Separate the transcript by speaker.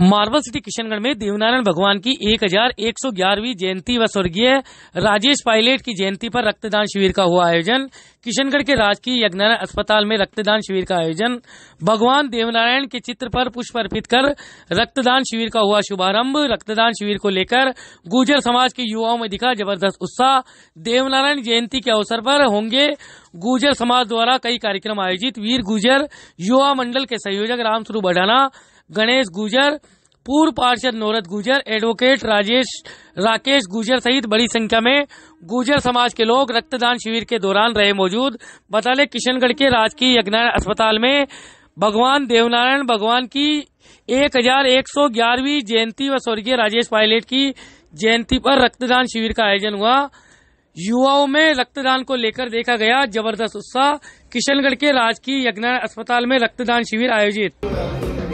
Speaker 1: marble city Kishangarh में देवनारायण भगवान की एक हजार एक सौ ग्यारहवीं जयंती व स्वर्गीय राजेश पायलट की जयंती पर रक्तदान शिविर का हुआ आयोजन किशनगढ़ के राजकीय यज्ञनारायण अस्पताल में रक्तदान शिविर का आयोजन भगवान देवनारायण के चित्र पर पुष्प अर्पित कर रक्तदान शिविर का हुआ शुभारंभ रक्तदान शिविर को लेकर गुर्जर समाज के युवाओं में दिखा जबरदस्त उत्साह देवनारायण जयंती के अवसर पर होंगे गुर्जर समाज द्वारा कई कार्यक्रम आयोजित वीर गुर्जर युवा मंडल के संयोजक रामस्वरूप बढाना गणेश गुजर पूर्व पार्षद नौरत गुजर एडवोकेट राजेश राकेश गुजर सहित बड़ी संख्या में गुजर समाज के लोग रक्तदान शिविर के दौरान रहे मौजूद बता दें किशनगढ़ के राजकीय यज्ञान अस्पताल में भगवान देवनारायण भगवान की एक हजार एक सौ ग्यारहवीं जयंती व स्वर्गीय राजेश पायलट की जयंती पर रक्तदान शिविर का आयोजन हुआ युवाओं में रक्तदान को लेकर देखा गया जबरदस्त उत्साह किशनगढ़ के राजकीय यज्ञान अस्पताल में रक्तदान शिविर आयोजित